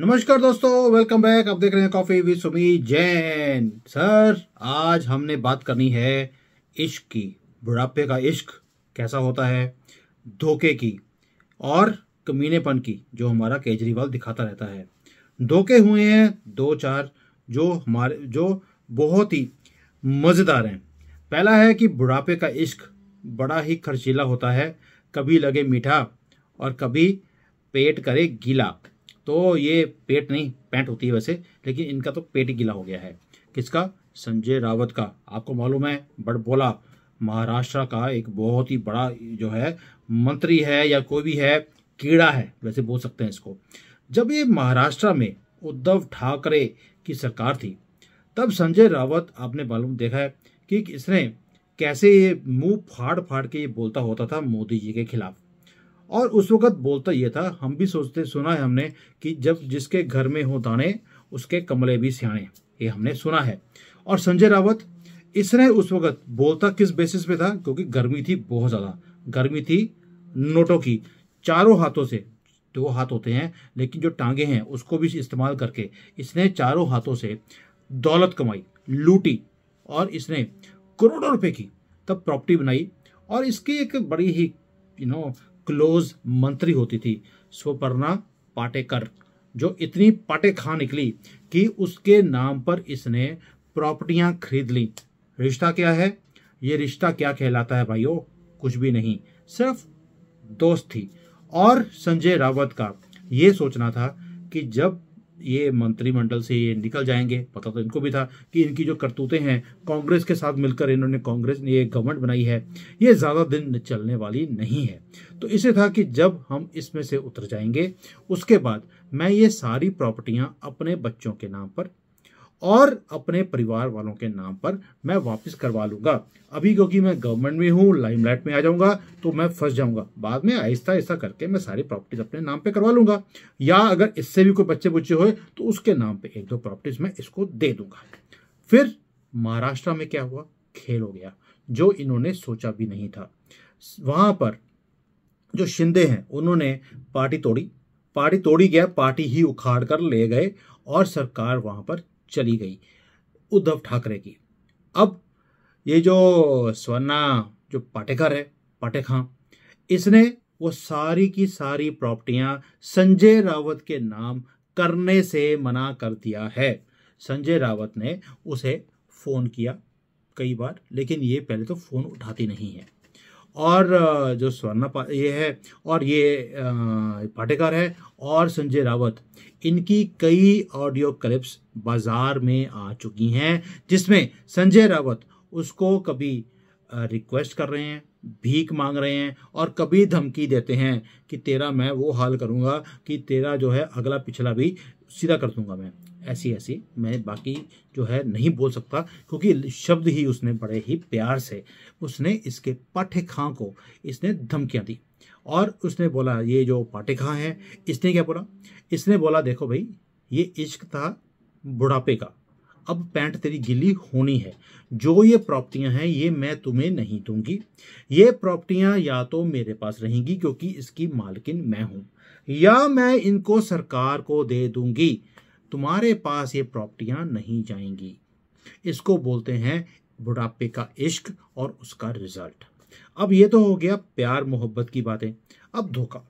नमस्कार दोस्तों welcome back आप देख रहे हैं coffee with Sumi Jain sir आज हमने बात करनी है इश्क की बुढ़ापे का इश्क कैसा होता है धोखे की और कमीनेपन की जो हमारा केजरीवाल दिखाता रहता है धोखे हुए हैं दो चार जो हमारे जो बहुत ही मज़ेदार हैं पहला है कि बुढ़ापे का इश्क बड़ा ही खर्चीला होता है कभी लगे मीठा और कभी पेट करे गीला तो ये पेट नहीं पैंट होती है वैसे लेकिन इनका तो पेट ही गिला हो गया है किसका संजय रावत का आपको मालूम है बड़बोला महाराष्ट्र का एक बहुत ही बड़ा जो है मंत्री है या कोई भी है कीड़ा है वैसे बोल सकते हैं इसको जब ये महाराष्ट्र में उद्धव ठाकरे की सरकार थी तब संजय रावत आपने मालूम देखा है कि इसने कैसे ये मुंह फाड़ फाड़ के ये बोलता होता था मोदी जी के खिलाफ और उस वक़्त बोलता ये था हम भी सोचते सुना है हमने कि जब जिसके घर में हो दाने उसके कमले भी सियाने ये हमने सुना है और संजय रावत इसने उस वक़्त बोलता किस बेसिस पे था क्योंकि गर्मी थी बहुत ज़्यादा गर्मी थी नोटों की चारों हाथों से दो हाथ होते हैं लेकिन जो टांगे हैं उसको भी इस्तेमाल करके इसने चारों हाथों से दौलत कमाई लूटी और इसने करोड़ों रुपए की तब प्रॉपर्टी बनाई और इसकी एक बड़ी ही यू नो क्लोज मंत्री होती थी स्वपर्णा पाटेकर जो इतनी पाटे खा निकली कि उसके नाम पर इसने प्रॉपर्टियां खरीद ली रिश्ता क्या है ये रिश्ता क्या कहलाता है भाइयों कुछ भी नहीं सिर्फ दोस्त थी और संजय रावत का ये सोचना था कि जब ये मंत्रिमंडल से ये निकल जाएंगे पता तो इनको भी था कि इनकी जो करतूतें हैं कांग्रेस के साथ मिलकर इन्होंने कांग्रेस ने ये गवर्नमेंट बनाई है ये ज़्यादा दिन चलने वाली नहीं है तो इसे था कि जब हम इसमें से उतर जाएंगे उसके बाद मैं ये सारी प्रॉपर्टियाँ अपने बच्चों के नाम पर और अपने परिवार वालों के नाम पर मैं वापस करवा लूंगा अभी क्योंकि मैं गवर्नमेंट में हूँ लाइमलाइट में आ जाऊंगा तो मैं फंस जाऊंगा बाद में आहिस्ता आहिस्ता करके मैं सारी प्रॉपर्टीज अपने नाम पे करवा लूंगा या अगर इससे भी कोई बच्चे बुच्चे हुए तो उसके नाम पे एक दो प्रॉपर्टीज मैं इसको दे दूंगा फिर महाराष्ट्र में क्या हुआ खेल हो गया जो इन्होंने सोचा भी नहीं था वहां पर जो शिंदे हैं उन्होंने पार्टी तोड़ी पार्टी तोड़ी गया पार्टी ही उखाड़ कर ले गए और सरकार वहां पर चली गई उद्धव ठाकरे की अब ये जो स्वर्णा जो पाटेकर है पाटेखा हाँ, इसने वो सारी की सारी प्रॉपर्टियां संजय रावत के नाम करने से मना कर दिया है संजय रावत ने उसे फ़ोन किया कई बार लेकिन ये पहले तो फ़ोन उठाती नहीं है और जो स्वर्णा ये है और ये पाटेकर है और संजय रावत इनकी कई ऑडियो क्लिप्स बाजार में आ चुकी हैं जिसमें संजय रावत उसको कभी रिक्वेस्ट कर रहे हैं भीख मांग रहे हैं और कभी धमकी देते हैं कि तेरा मैं वो हाल करूँगा कि तेरा जो है अगला पिछला भी सीधा कर दूंगा मैं ऐसी ऐसी मैं बाकी जो है नहीं बोल सकता क्योंकि शब्द ही उसने बड़े ही प्यार से उसने इसके पाठे खां को इसने धमकियाँ दी और उसने बोला ये जो पाठे खां है इसने क्या बोला इसने बोला देखो भाई ये इश्क था बुढ़ापे का अब पैंट तेरी गिली होनी है जो ये प्रॉपर्टियां हैं ये मैं तुम्हें नहीं दूंगी ये प्रॉपर्टियां या तो मेरे पास रहेंगी क्योंकि इसकी मालकिन मैं हूं या मैं इनको सरकार को दे दूंगी तुम्हारे पास ये प्रॉपर्टियाँ नहीं जाएंगी इसको बोलते हैं बुढ़ापे का इश्क और उसका रिजल्ट अब ये तो हो गया प्यार मोहब्बत की बातें अब धोखा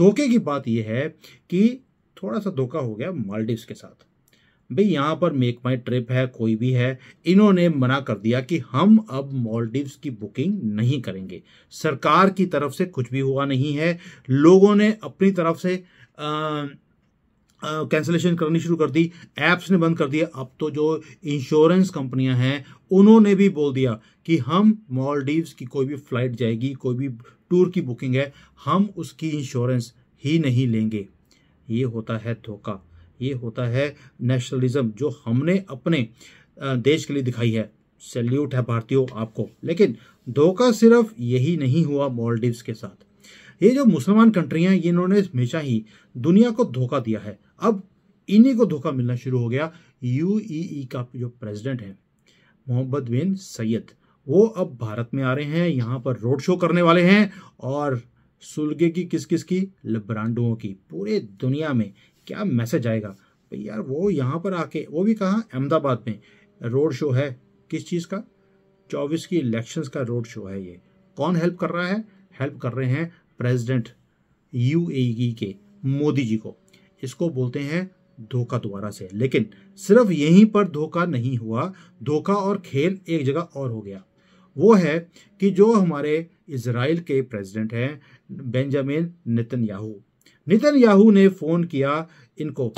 धोखे की बात यह है कि थोड़ा सा धोखा हो गया मालडीव के साथ भाई यहाँ पर मेक माई ट्रिप है कोई भी है इन्होंने मना कर दिया कि हम अब मालदीव्स की बुकिंग नहीं करेंगे सरकार की तरफ से कुछ भी हुआ नहीं है लोगों ने अपनी तरफ से आ, कैंसिलेशन करनी शुरू कर दी ऐप्स ने बंद कर दिया अब तो जो इंश्योरेंस कंपनियां हैं उन्होंने भी बोल दिया कि हम मॉलडीव्स की कोई भी फ्लाइट जाएगी कोई भी टूर की बुकिंग है हम उसकी इंश्योरेंस ही नहीं लेंगे ये होता है धोखा ये होता है नेशनलिज्म जो हमने अपने देश के लिए दिखाई है सैल्यूट है भारतीयों आपको लेकिन धोखा सिर्फ यही नहीं हुआ मॉलडीव्स के साथ ये जो मुसलमान कंट्रियाँ इन्होंने हमेशा ही दुनिया को धोखा दिया है अब इन्हीं को धोखा मिलना शुरू हो गया यूईई का जो प्रेसिडेंट है मोहम्मद बिन सैयद वो अब भारत में आ रहे हैं यहाँ पर रोड शो करने वाले हैं और सुलगे की किस किस की लब्रांडुओं की पूरे दुनिया में क्या मैसेज आएगा यार वो यहाँ पर आके वो भी कहा अहमदाबाद में रोड शो है किस चीज़ का चौबीस की इलेक्शंस का रोड शो है ये कौन हेल्प कर रहा है हेल्प कर रहे हैं प्रेसिडेंट यूएई के मोदी जी को इसको बोलते हैं धोखा दोबारा से लेकिन सिर्फ यहीं पर धोखा नहीं हुआ धोखा और खेल एक जगह और हो गया वो है कि जो हमारे इसराइल के प्रेसिडेंट हैं Benjamin Netanyahu Netanyahu ने फ़ोन किया इनको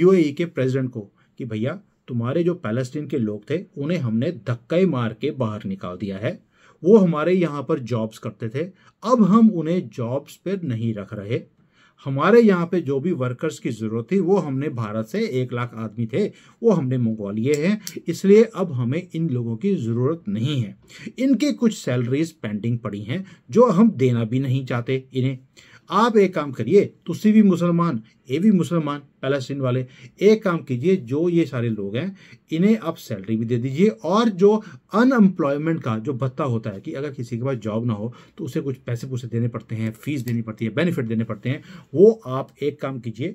यूएई के प्रेसिडेंट को कि भैया तुम्हारे जो पैलेस्टीन के लोग थे उन्हें हमने धक्के मार के बाहर निकाल दिया है वो हमारे यहाँ पर जॉब्स करते थे अब हम उन्हें जॉब्स पर नहीं रख रहे हमारे यहाँ पे जो भी वर्कर्स की ज़रूरत थी वो हमने भारत से एक लाख आदमी थे वो हमने मंगवा लिए हैं इसलिए अब हमें इन लोगों की ज़रूरत नहीं है इनके कुछ सैलरीज पेंडिंग पड़ी हैं जो हम देना भी नहीं चाहते इन्हें आप एक काम करिए तुसी भी मुसलमान ये भी मुसलमान पैलेस्टीन वाले एक काम कीजिए जो ये सारे लोग हैं इन्हें आप सैलरी भी दे दीजिए और जो अनएम्प्लॉयमेंट का जो भत्ता होता है कि अगर किसी के पास जॉब ना हो तो उसे कुछ पैसे पुसे देने पड़ते हैं फीस देनी पड़ती है बेनिफिट देने पड़ते हैं वो आप एक काम कीजिए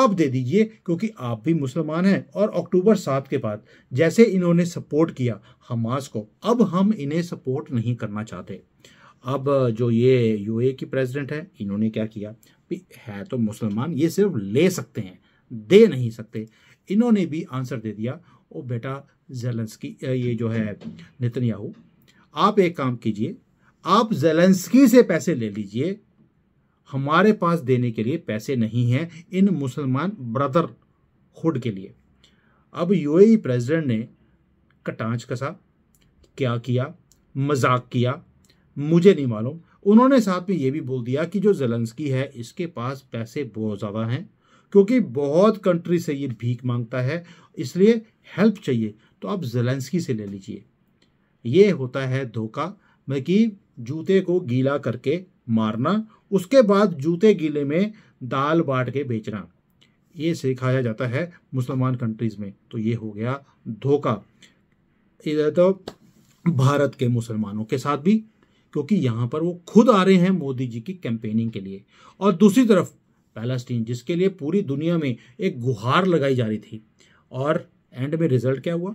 आप दे दीजिए क्योंकि आप भी मुसलमान हैं और अक्टूबर सात के बाद जैसे इन्होंने सपोर्ट किया हमास को अब हम इन्हें सपोर्ट नहीं करना चाहते अब जो ये ए की प्रेसिडेंट है इन्होंने क्या किया है तो मुसलमान ये सिर्फ ले सकते हैं दे नहीं सकते इन्होंने भी आंसर दे दिया ओ बेटा जेलेंसकी ये जो है नितनयाहू आप एक काम कीजिए आप जेलेंसकी से पैसे ले लीजिए हमारे पास देने के लिए पैसे नहीं हैं इन मुसलमान ब्रदर हुड के लिए अब यूएई प्रेसिडेंट e ने कटांच कसा क्या किया मजाक किया मुझे नहीं मालूम उन्होंने साथ में ये भी बोल दिया कि जो जेलेंस्की है इसके पास पैसे बहुत ज़्यादा हैं क्योंकि बहुत कंट्री से ये भीख मांगता है इसलिए हेल्प चाहिए तो आप जेलेंस्की से ले लीजिए ये होता है धोखा मैं कि जूते को गीला करके मारना उसके बाद जूते गीले में दाल बांट के बेचना ये सिखाया जाता है मुसलमान कंट्रीज़ में तो ये हो गया धोखा इधर तो भारत के मुसलमानों के साथ भी क्योंकि यहाँ पर वो खुद आ रहे हैं मोदी जी की कैंपेनिंग के लिए और दूसरी तरफ पैलेस्टीन जिसके लिए पूरी दुनिया में एक गुहार लगाई जा रही थी और एंड में रिजल्ट क्या हुआ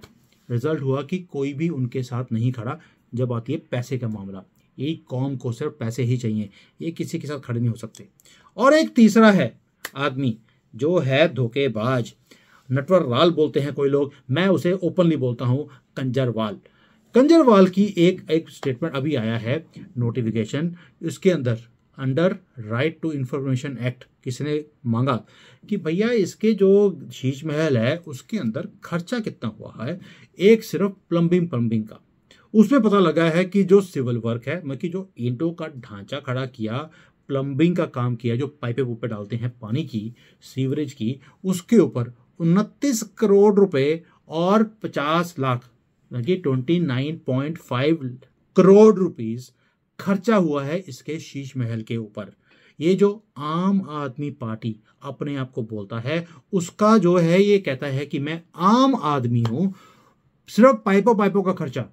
रिजल्ट हुआ कि कोई भी उनके साथ नहीं खड़ा जब आती है पैसे का मामला एक कौम को सिर्फ पैसे ही चाहिए ये किसी के साथ खड़े नहीं हो सकते और एक तीसरा है आदमी जो है धोखेबाज नटवर लाल बोलते हैं कोई लोग मैं उसे ओपनली बोलता हूँ कंजरवाल कंजरवाल की एक एक स्टेटमेंट अभी आया है नोटिफिकेशन इसके अंदर under right to information act किसने मांगा कि भैया इसके जो शीश महल है उसके अंदर खर्चा कितना हुआ है एक सिर्फ प्लम्बिंग प्लम्बिंग का उसमें पता लगा है कि जो सिविल वर्क है मतलब कि जो ईंटों का ढांचा खड़ा किया प्लम्बिंग का काम किया जो पाइपें वूपें डालते हैं पानी की सीवरेज की उसके ऊपर उनतीस करोड़ रुपए और पचास lakh twenty nine point five crore rupees खर्चा हुआ है इसके शीश महल के ऊपर ये जो आम आदमी पार्टी अपने आप को बोलता है उसका जो है ये कहता है कि मैं आम आदमी हूं सिर्फ पाइपों पाइपों का खर्चा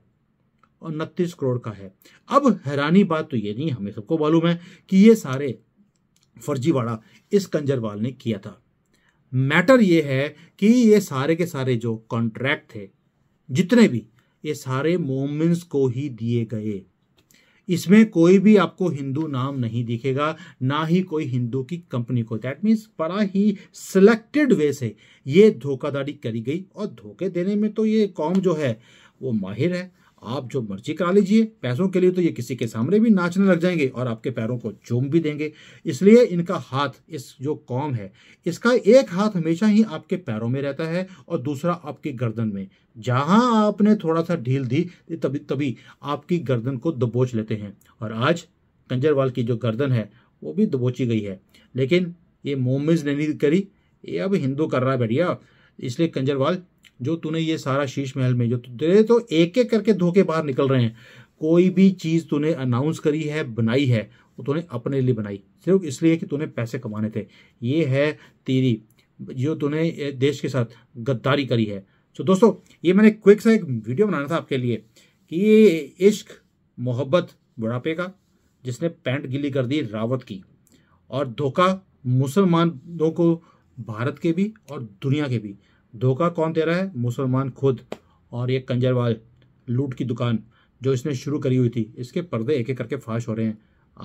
उनतीस करोड़ का है अब हैरानी बात तो ये नहीं हमें सबको मालूम है कि ये सारे फर्जीवाड़ा इस कंजरवाल ने किया था मैटर ये है कि ये सारे के सारे जो कॉन्ट्रैक्ट थे जितने भी ये सारे मोमिन्स को ही दिए गए इसमें कोई भी आपको हिंदू नाम नहीं दिखेगा ना ही कोई हिंदू की कंपनी को दैट मीन्स बड़ा ही सिलेक्टेड वे से ये धोखाधड़ी करी गई और धोखे देने में तो ये कौम जो है वो माहिर है आप जो मर्जी करा लीजिए पैसों के लिए तो ये किसी के सामने भी नाचने लग जाएंगे और आपके पैरों को चूम भी देंगे इसलिए इनका हाथ इस जो कौम है इसका एक हाथ हमेशा ही आपके पैरों में रहता है और दूसरा आपकी गर्दन में जहां आपने थोड़ा सा ढील दी तभी तभी आपकी गर्दन को दबोच लेते हैं और आज कंजरवाल की जो गर्दन है वो भी दबोची गई है लेकिन ये मोमिज ने नहीं करी ये अब हिंदू कर रहा है बढ़िया इसलिए कंजरवाल जो तूने ये सारा शीश महल में जो तेरे तो एक एक करके धोखे बाहर निकल रहे हैं कोई भी चीज़ तूने अनाउंस करी है बनाई है वो तूने अपने लिए बनाई सिर्फ इसलिए कि तूने पैसे कमाने थे ये है तेरी जो तूने देश के साथ गद्दारी करी है तो दोस्तों ये मैंने क्विक सा एक वीडियो बनाना था आपके लिए कि ये इश्क मोहब्बत बुढ़ापे का जिसने पैंट गिली कर दी रावत की और धोखा मुसलमानों को भारत के भी और दुनिया के भी धोखा कौन दे रहा है मुसलमान खुद और ये कंजरवाल लूट की दुकान जो इसने शुरू करी हुई थी इसके पर्दे एक एक करके फाश हो रहे हैं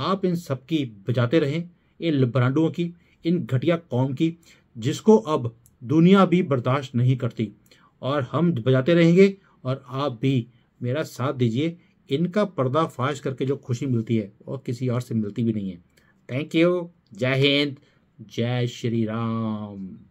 आप इन सब की बजाते रहें इन ब्रांडुओं की इन घटिया कौम की जिसको अब दुनिया भी बर्दाश्त नहीं करती और हम बजाते रहेंगे और आप भी मेरा साथ दीजिए इनका पर्दाफाश करके जो खुशी मिलती है और किसी और से मिलती भी नहीं है थैंक यू जय हिंद जय श्री राम